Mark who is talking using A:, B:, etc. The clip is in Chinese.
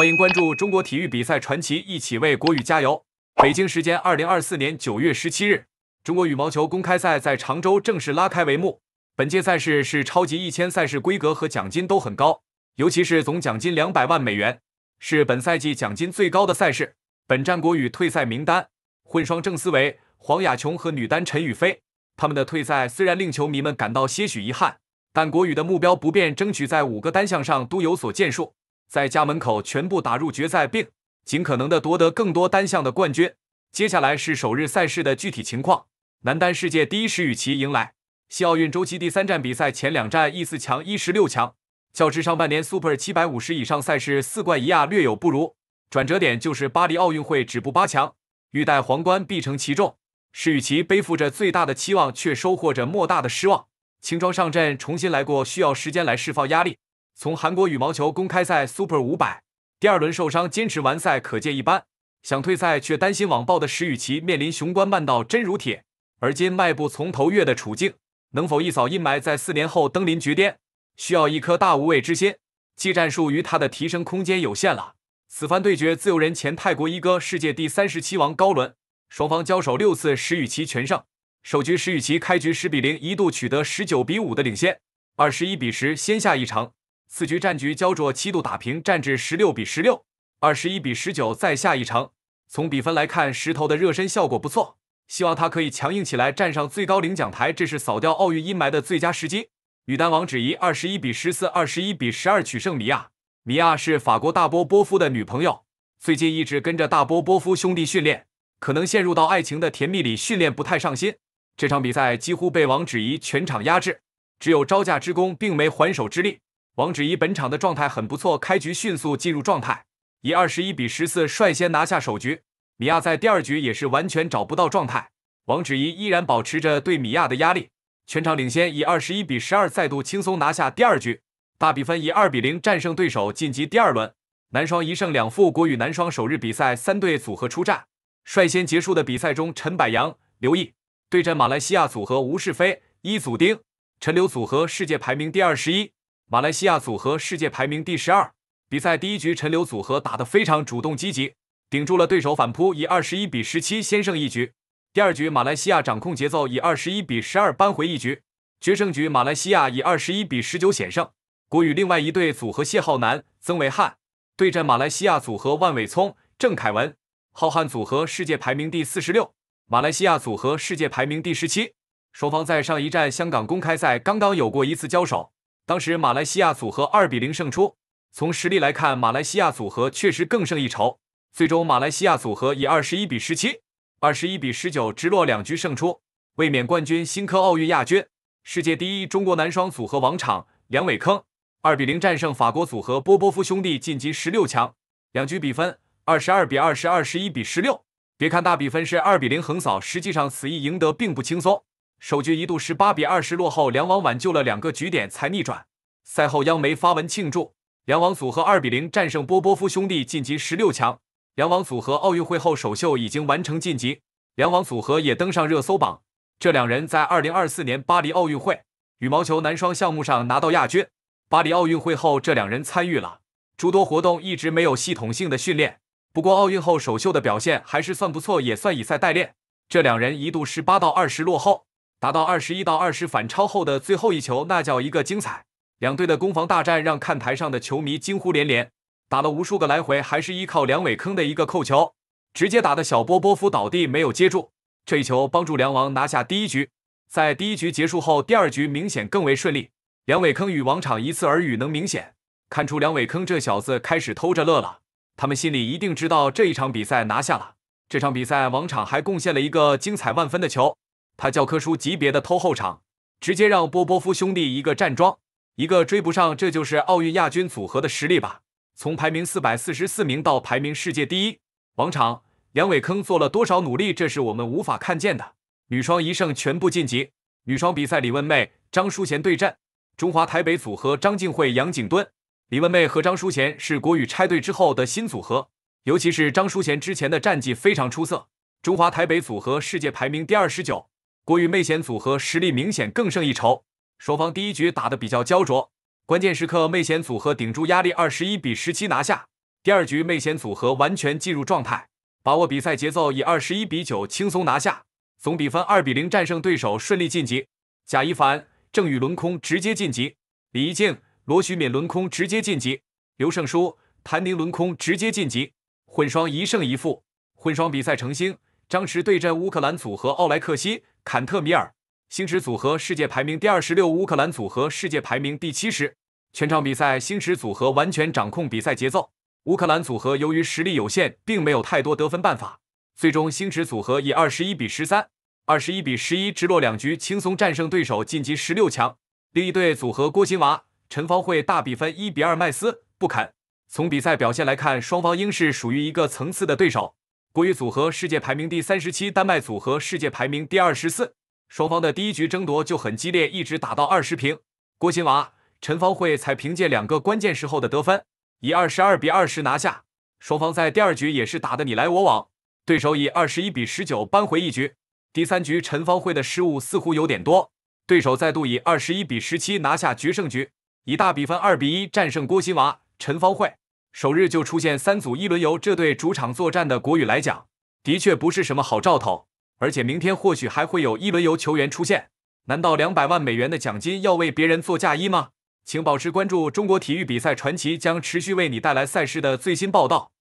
A: 欢迎关注中国体育比赛传奇，一起为国羽加油！北京时间二零二四年九月十七日，中国羽毛球公开赛在常州正式拉开帷幕。本届赛事是超级一千赛事，规格和奖金都很高，尤其是总奖金两百万美元，是本赛季奖金最高的赛事。本站国羽退赛名单：混双郑思维、黄雅琼和女单陈雨菲。他们的退赛虽然令球迷们感到些许遗憾，但国羽的目标不变，争取在五个单项上都有所建树。在家门口全部打入决赛，并尽可能的夺得更多单项的冠军。接下来是首日赛事的具体情况。男单世界第一石宇奇迎来西奥运周期第三站比赛，前两站一四强一十六强，较之上半年 Super 七百五十以上赛事四冠一亚略有不如。转折点就是巴黎奥运会止步八强，欲戴皇冠必承其重。石宇奇背负着最大的期望，却收获着莫大的失望。轻装上阵，重新来过，需要时间来释放压力。从韩国羽毛球公开赛 Super 五百第二轮受伤坚持完赛，可见一斑。想退赛却担心网暴的石宇奇，面临雄关漫道真如铁，而今迈步从头越的处境，能否一扫阴霾，在四年后登临绝巅，需要一颗大无畏之心。技战术与他的提升空间有限了。此番对决自由人前泰国一哥、世界第三十七王高伦，双方交手六次，石宇奇全胜。首局石宇奇开局十比零，一度取得十九比五的领先，二十一比十先下一城。此局战局焦灼，七度打平，战至十六比十六，二十一比十九。再下一城。从比分来看，石头的热身效果不错，希望他可以强硬起来，站上最高领奖台。这是扫掉奥运阴霾的最佳时机。女单王芷怡二十一比十四，二十一比十二取胜。米娅，米娅是法国大波波夫的女朋友，最近一直跟着大波波夫兄弟训练，可能陷入到爱情的甜蜜里，训练不太上心。这场比赛几乎被王芷怡全场压制，只有招架之功，并没还手之力。王芷怡本场的状态很不错，开局迅速进入状态，以二十一比十四率先拿下首局。米娅在第二局也是完全找不到状态，王芷怡依然保持着对米娅的压力，全场领先，以二十一比十二再度轻松拿下第二局，大比分以二比零战胜对手晋级第二轮。男双一胜两负，国羽男双首日比赛三队组合出战，率先结束的比赛中，陈柏阳刘毅对阵马来西亚组合吴世飞伊祖丁，陈刘组合世界排名第二十一。马来西亚组合世界排名第十二，比赛第一局陈刘组合打得非常主动积极，顶住了对手反扑，以二十一比十七先胜一局。第二局马来西亚掌控节奏，以二十一比十二扳回一局。决胜局马来西亚以二十一比十九险胜。国羽另外一对组合谢浩南曾维汉对阵马来西亚组合万伟聪郑凯文，浩瀚组合世界排名第四十六，马来西亚组合世界排名第十七。双方在上一站香港公开赛刚刚有过一次交手。当时马来西亚组合二比零胜出，从实力来看，马来西亚组合确实更胜一筹。最终，马来西亚组合以二十一比十七、二十一比十九直落两局胜出，卫冕冠军、新科奥运亚军、世界第一中国男双组合王昶、梁伟铿二比零战胜法国组合波波夫兄弟，晋级十六强。两局比分二十二比二十二、十一比十六。别看大比分是二比零横扫，实际上此役赢得并不轻松。首局一度十八比二十落后，梁王挽救了两个局点才逆转。赛后央媒发文庆祝梁王组合二比零战胜波波夫兄弟晋级十六强。梁王组合奥运会后首秀已经完成晋级，梁王组合也登上热搜榜。这两人在二零二四年巴黎奥运会羽毛球男双项目上拿到亚军。巴黎奥运会后，这两人参与了诸多活动，一直没有系统性的训练。不过奥运后首秀的表现还是算不错，也算以赛代练。这两人一度十八到二十落后。打到二十一到二十反超后的最后一球，那叫一个精彩！两队的攻防大战让看台上的球迷惊呼连连。打了无数个来回，还是依靠梁伟坑的一个扣球，直接打的小波波夫倒地没有接住，这一球帮助梁王拿下第一局。在第一局结束后，第二局明显更为顺利。梁伟坑与王场一次耳语，能明显看出梁伟坑这小子开始偷着乐了。他们心里一定知道这一场比赛拿下了。这场比赛王场还贡献了一个精彩万分的球。他教科书级别的偷后场，直接让波波夫兄弟一个站桩，一个追不上，这就是奥运亚军组合的实力吧。从排名四百四十四名到排名世界第一，王场梁伟坑做了多少努力，这是我们无法看见的。女双一胜全部晋级。女双比赛，李文妹、张淑贤对战中华台北组合张静慧、杨景蹲。李文妹和张淑贤是国羽拆队之后的新组合，尤其是张淑贤之前的战绩非常出色。中华台北组合世界排名第二十九。国与魅险组合实力明显更胜一筹，双方第一局打得比较焦灼，关键时刻魅险组合顶住压力，二十一比十七拿下。第二局魅险组合完全进入状态，把握比赛节奏，以二十一比九轻松拿下，总比分二比零战胜对手，顺利晋级。贾一凡郑宇轮空直接晋级，李怡静罗徐敏轮空直接晋级，刘胜书谭宁轮空直接晋级。混双一胜一负，混双比赛成星。张驰对阵乌克兰组合奥莱克西·坎特米尔，星驰组合世界排名第二十六，乌克兰组合世界排名第七十。全场比赛，星驰组合完全掌控比赛节奏，乌克兰组合由于实力有限，并没有太多得分办法。最终，星驰组合以二十一比十三、二十一比十一直落两局轻松战胜对手，晋级十六强。另一队组合郭新娃、陈方慧大比分一比二麦斯不肯。从比赛表现来看，双方应是属于一个层次的对手。国羽组合世界排名第三十七，丹麦组合世界排名第二十四。双方的第一局争夺就很激烈，一直打到二十平，郭新娃、陈芳慧才凭借两个关键时候的得分，以二十二比二十拿下。双方在第二局也是打得你来我往，对手以二十一比十九扳回一局。第三局陈芳慧的失误似乎有点多，对手再度以二十一比十七拿下决胜局，以大比分二比一战胜郭新娃、陈芳慧。首日就出现三组一轮游，这对主场作战的国羽来讲，的确不是什么好兆头。而且明天或许还会有一轮游球员出现，难道两百万美元的奖金要为别人做嫁衣吗？请保持关注，中国体育比赛传奇将持续为你带来赛事的最新报道。